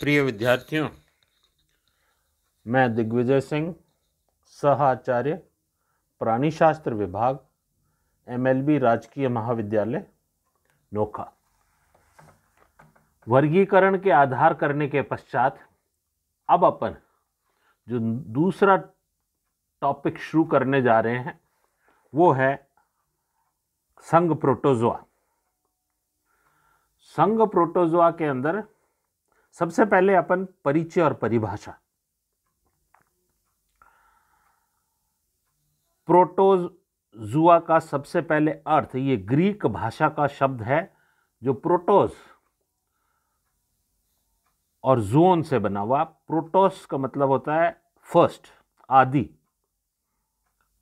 प्रिय विद्यार्थियों मैं दिग्विजय सिंह सहाचार्य प्राणीशास्त्र विभाग एमएलबी राजकीय महाविद्यालय नोखा वर्गीकरण के आधार करने के पश्चात अब अपन जो दूसरा टॉपिक शुरू करने जा रहे हैं वो है संघ प्रोटोजोआ संघ प्रोटोजोआ के अंदर सबसे पहले अपन परिचय और परिभाषा प्रोटोजुआ का सबसे पहले अर्थ ये ग्रीक भाषा का शब्द है जो प्रोटोज और जोन से बना हुआ प्रोटोस का मतलब होता है फर्स्ट आदि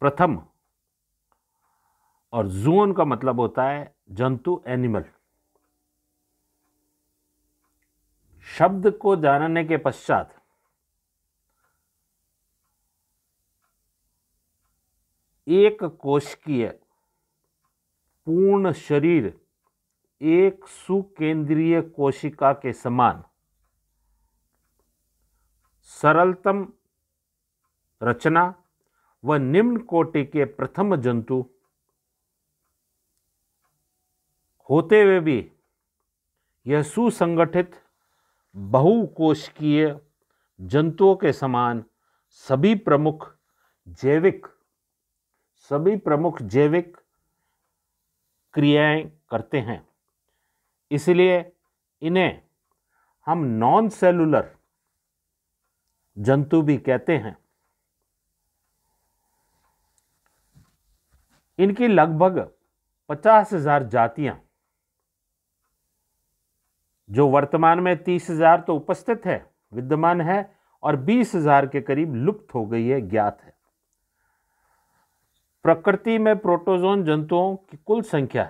प्रथम और जोन का मतलब होता है जंतु एनिमल शब्द को जानने के पश्चात एक कोशिकीय पूर्ण शरीर एक सुकेंद्रीय कोशिका के समान सरलतम रचना व निम्न कोटि के प्रथम जंतु होते हुए भी यह सुसंगठित बहुकोशिकीय जंतुओं के समान सभी प्रमुख जैविक सभी प्रमुख जैविक क्रियाएं करते हैं इसलिए इन्हें हम नॉन सेलुलर जंतु भी कहते हैं इनकी लगभग पचास हजार जातियां जो वर्तमान में तीस हजार तो उपस्थित है विद्यमान है और बीस हजार के करीब लुप्त हो गई है ज्ञात है प्रकृति में प्रोटोजोन जंतुओं की कुल संख्या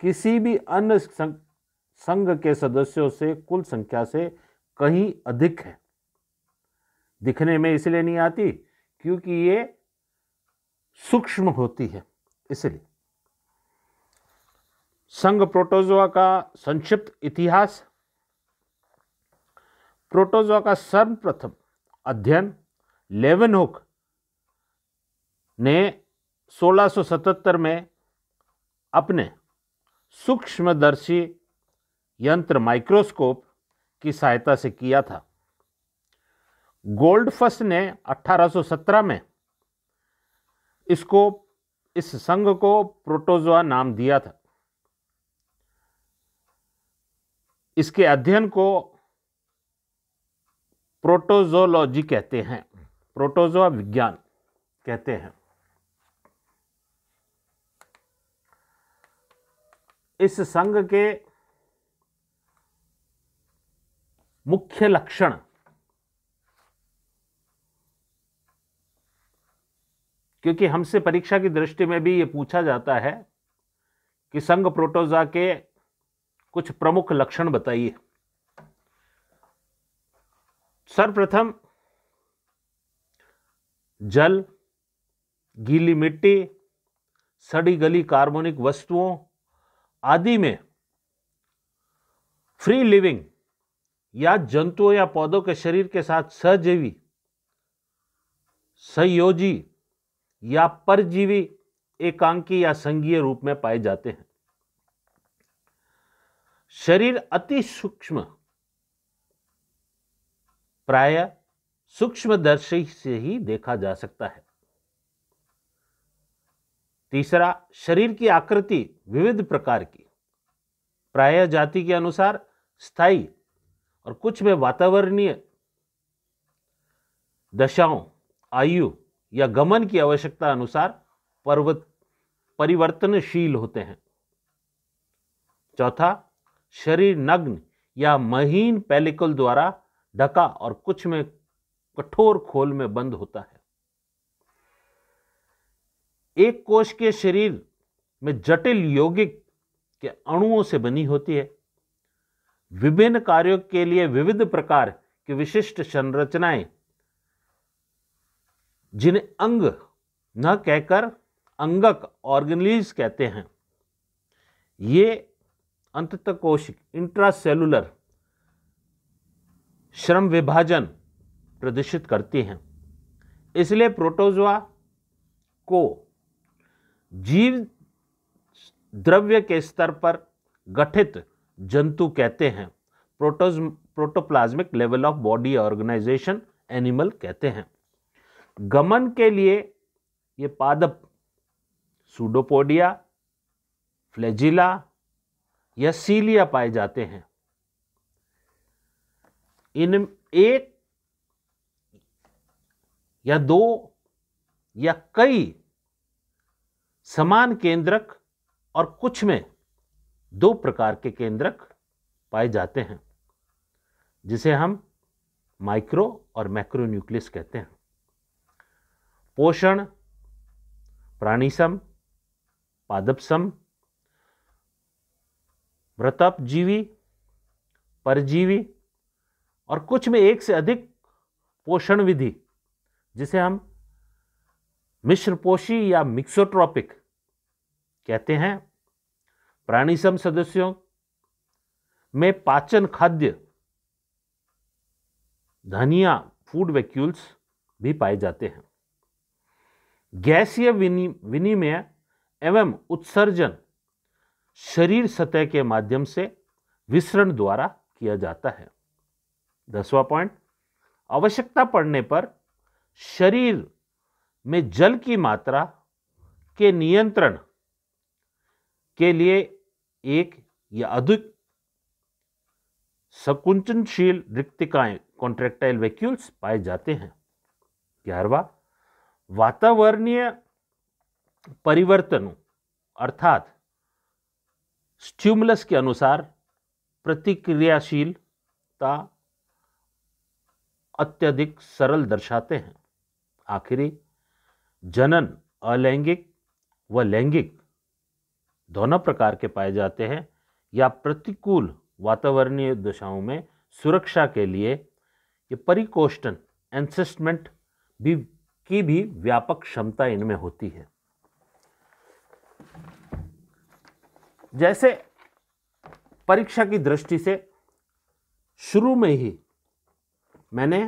किसी भी अन्य संघ के सदस्यों से कुल संख्या से कहीं अधिक है दिखने में इसलिए नहीं आती क्योंकि ये सूक्ष्म होती है इसलिए संघ प्रोटोजोआ का संक्षिप्त इतिहास प्रोटोजोआ का सर्वप्रथम अध्ययन लेवनहुक ने 1677 में अपने सूक्ष्मदर्शी यंत्र माइक्रोस्कोप की सहायता से किया था गोल्डफस ने 1817 में इसको इस संघ को प्रोटोजोआ नाम दिया था इसके अध्ययन को प्रोटोजोलॉजी कहते हैं प्रोटोजोआ विज्ञान कहते हैं इस संघ के मुख्य लक्षण क्योंकि हमसे परीक्षा की दृष्टि में भी ये पूछा जाता है कि संघ प्रोटोजा के कुछ प्रमुख लक्षण बताइए सर्वप्रथम जल गीली मिट्टी सड़ी गली कार्बनिक वस्तुओं आदि में फ्री लिविंग या जंतुओं या पौधों के शरीर के साथ सहजीवी संयोजी या परजीवी एकांकी या संघीय रूप में पाए जाते हैं शरीर अति सूक्ष्म प्राय दर्शी से ही देखा जा सकता है तीसरा शरीर की आकृति विविध प्रकार की प्राय जाति के अनुसार स्थायी और कुछ में वातावरणीय दशाओं आयु या गमन की आवश्यकता अनुसार पर्वत परिवर्तनशील होते हैं चौथा शरीर नग्न या महीन पेलिकल द्वारा ढका और कुछ में कठोर खोल में बंद होता है एक कोश के शरीर में जटिल यौगिक के अणुओं से बनी होती है विभिन्न कार्यों के लिए विविध प्रकार की विशिष्ट संरचनाएं जिन्हें अंग न कहकर अंगक ऑर्गेनलीज कहते हैं ये अंत कोशिक इंट्रासेलुलर श्रम विभाजन प्रदर्शित करती हैं इसलिए प्रोटोजोआ को जीव द्रव्य के स्तर पर गठित जंतु कहते हैं protozoa protoplasmic level of body organisation animal कहते हैं गमन के लिए ये पादप सूडोपोडिया फ्लेजिला या सीलिया पाए जाते हैं इन एक या दो या कई समान केंद्रक और कुछ में दो प्रकार के केंद्रक पाए जाते हैं जिसे हम माइक्रो और मैक्रो न्यूक्लियस कहते हैं पोषण प्राणीसम पादपसम मृतप जीवी परजीवी और कुछ में एक से अधिक पोषण विधि जिसे हम मिश्रपोषी या मिक्सोट्रॉपिक कहते हैं प्राणी सम सदस्यों में पाचन खाद्य धनिया फूड वैक्यूल्स भी पाए जाते हैं गैसीय विनिमय एवं उत्सर्जन शरीर सतह के माध्यम से विसरण द्वारा किया जाता है दसवां पॉइंट आवश्यकता पड़ने पर शरीर में जल की मात्रा के नियंत्रण के लिए एक या अधिक सकुंचनशील रिक्तिकाएं कॉन्ट्रेक्टाइल वैक्यूल्स पाए जाते हैं ग्यारहवा वातावरणीय परिवर्तनों अर्थात स्ट्यूमुलस के अनुसार प्रतिक्रियाशीलता अत्यधिक सरल दर्शाते हैं आखिरी जनन अलैंगिक व लैंगिक दोनों प्रकार के पाए जाते हैं या प्रतिकूल वातावरणीय दशाओं में सुरक्षा के लिए ये परिकोष्टन एनसेस्टमेंट भी की भी व्यापक क्षमता इनमें होती है जैसे परीक्षा की दृष्टि से शुरू में ही मैंने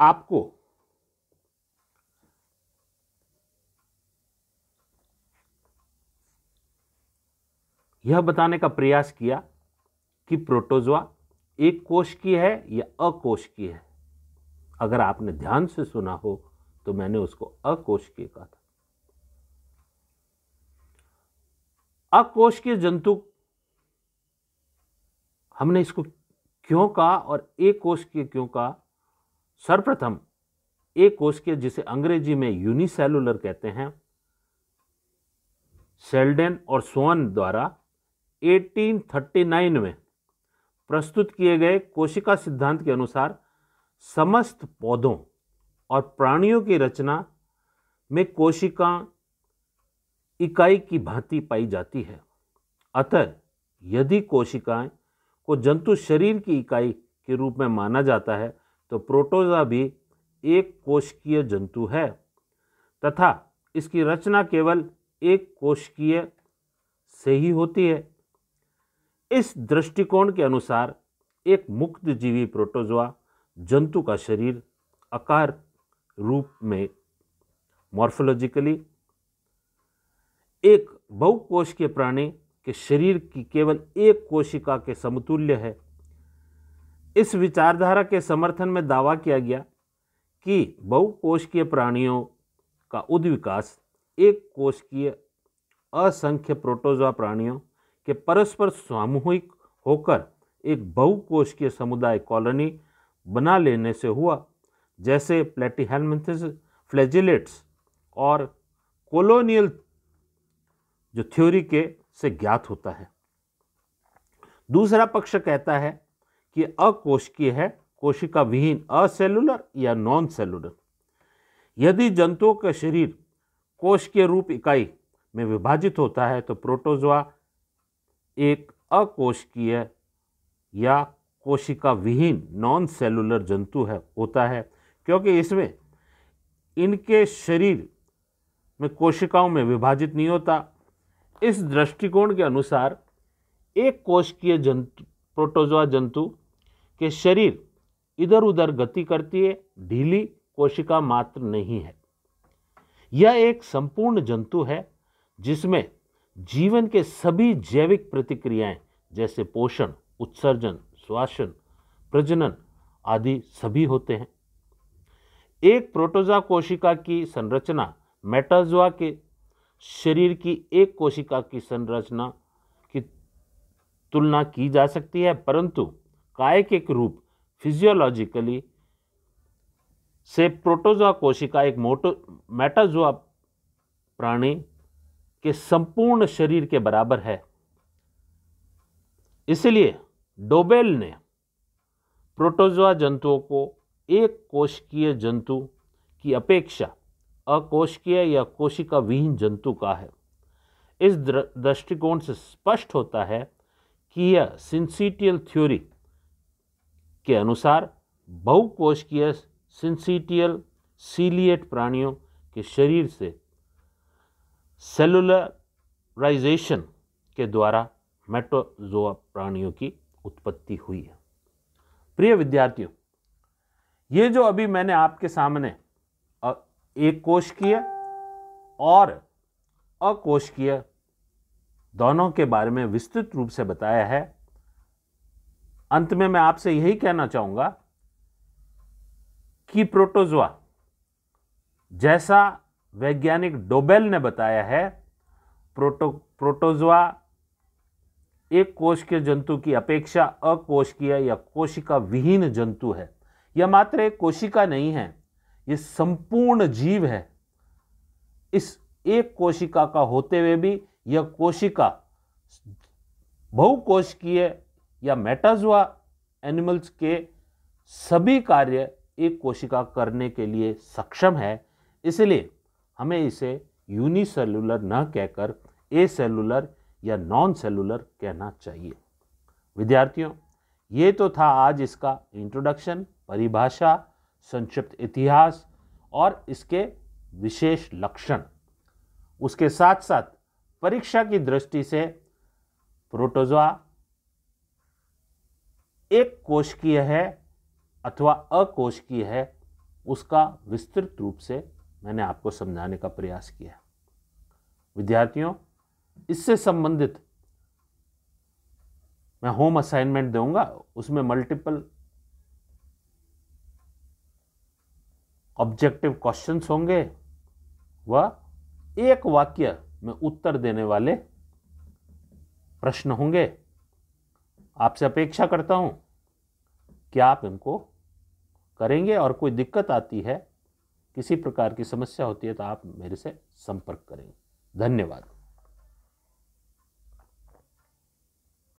आपको यह बताने का प्रयास किया कि प्रोटोजोआ एक कोश की है या अकोश की है अगर आपने ध्यान से सुना हो तो मैंने उसको अकोश की कहा था अकोश के जंतु हमने इसको क्यों कहा और एक कोश के क्यों कहा सर्वप्रथम एक कोश के जिसे अंग्रेजी में यूनिसेलुलर कहते हैं सेल्डेन और सोन द्वारा 1839 में प्रस्तुत किए गए कोशिका सिद्धांत के अनुसार समस्त पौधों और प्राणियों की रचना में कोशिका इकाई की भांति पाई जाती है अतः यदि कोशिकाएं को जंतु शरीर की इकाई के रूप में माना जाता है तो प्रोटोजा भी एक कोशिकीय जंतु है तथा इसकी रचना केवल एक कोशिकीय से ही होती है इस दृष्टिकोण के अनुसार एक मुक्त जीवी प्रोटोजोआ जंतु का शरीर आकार रूप में मॉर्फोलॉजिकली एक बहुकोश के प्राणी के शरीर की केवल एक कोशिका के समतुल्य है इस विचारधारा के समर्थन में दावा किया गया कि बहुकोशिकीय प्राणियों का उद्विकास एक कोशिकीय असंख्य प्रोटोजोआ प्राणियों के परस्पर सामूहिक होकर एक बहुकोशिकीय समुदाय कॉलोनी बना लेने से हुआ जैसे प्लेटिहेलमिथस फ्लैजिलेट्स और कोलोनियल जो थ्योरी के से ज्ञात होता है दूसरा पक्ष कहता है कि अकोशिकीय है कोशिका विहीन असेलुलर या नॉन सेलुलर यदि जंतुओं का शरीर कोश के रूप इकाई में विभाजित होता है तो प्रोटोजोआ एक अकोशिकीय या कोशिका विहीन नॉन सेलुलर जंतु है होता है क्योंकि इसमें इनके शरीर में कोशिकाओं में विभाजित नहीं होता इस दृष्टिकोण के अनुसार एक कोशकीय जंतु प्रोटोजोआ जंतु के शरीर इधर उधर गति करती है ढीली कोशिका मात्र नहीं है यह एक संपूर्ण जंतु है जिसमें जीवन के सभी जैविक प्रतिक्रियाएं जैसे पोषण उत्सर्जन श्वासन प्रजनन आदि सभी होते हैं एक प्रोटोजा कोशिका की संरचना मेटाजोआ के शरीर की एक कोशिका की संरचना की तुलना की जा सकती है परंतु काय एक रूप फिजियोलॉजिकली से प्रोटोजोआ कोशिका एक मोटो मेटाजोआ प्राणी के संपूर्ण शरीर के बराबर है इसलिए डोबेल ने प्रोटोजोआ जंतुओं को एक कोशिकीय जंतु की अपेक्षा अकोशकीय या कोशिका विहीन जंतु का है इस दृष्टिकोण से स्पष्ट होता है कि यह सिंसिटियल थ्योरी के अनुसार बहुकोशकीय सिंसिटियल सीलिएट प्राणियों के शरीर से सेलुलराइजेशन के द्वारा मेटोजोआ प्राणियों की उत्पत्ति हुई है प्रिय विद्यार्थियों ये जो अभी मैंने आपके सामने एक कोशकीय और अकोशकीय दोनों के बारे में विस्तृत रूप से बताया है अंत में मैं आपसे यही कहना चाहूंगा कि प्रोटोजोआ जैसा वैज्ञानिक डोबेल ने बताया है प्रोटो प्रोटोजोआ एक कोश के जंतु की अपेक्षा अकोशिकीय या कोशिका विहीन जंतु है यह मात्र एक कोशिका नहीं है ये संपूर्ण जीव है इस एक कोशिका का होते हुए भी यह कोशिका बहुकोशिकीय या मेटाजुआ एनिमल्स के सभी कार्य एक कोशिका करने के लिए सक्षम है इसलिए हमें इसे यूनिसेलुलर न कहकर ए सेलुलर या नॉन सेलुलर कहना चाहिए विद्यार्थियों ये तो था आज इसका इंट्रोडक्शन परिभाषा संक्षिप्त इतिहास और इसके विशेष लक्षण उसके साथ साथ परीक्षा की दृष्टि से प्रोटोजोआ एक कोशकीय है अथवा अकोशकीय है उसका विस्तृत रूप से मैंने आपको समझाने का प्रयास किया विद्यार्थियों इससे संबंधित मैं होम असाइनमेंट दूंगा उसमें मल्टीपल ऑब्जेक्टिव क्वेश्चंस होंगे व एक वाक्य में उत्तर देने वाले प्रश्न होंगे आपसे अपेक्षा करता हूं कि आप इनको करेंगे और कोई दिक्कत आती है किसी प्रकार की समस्या होती है तो आप मेरे से संपर्क करेंगे धन्यवाद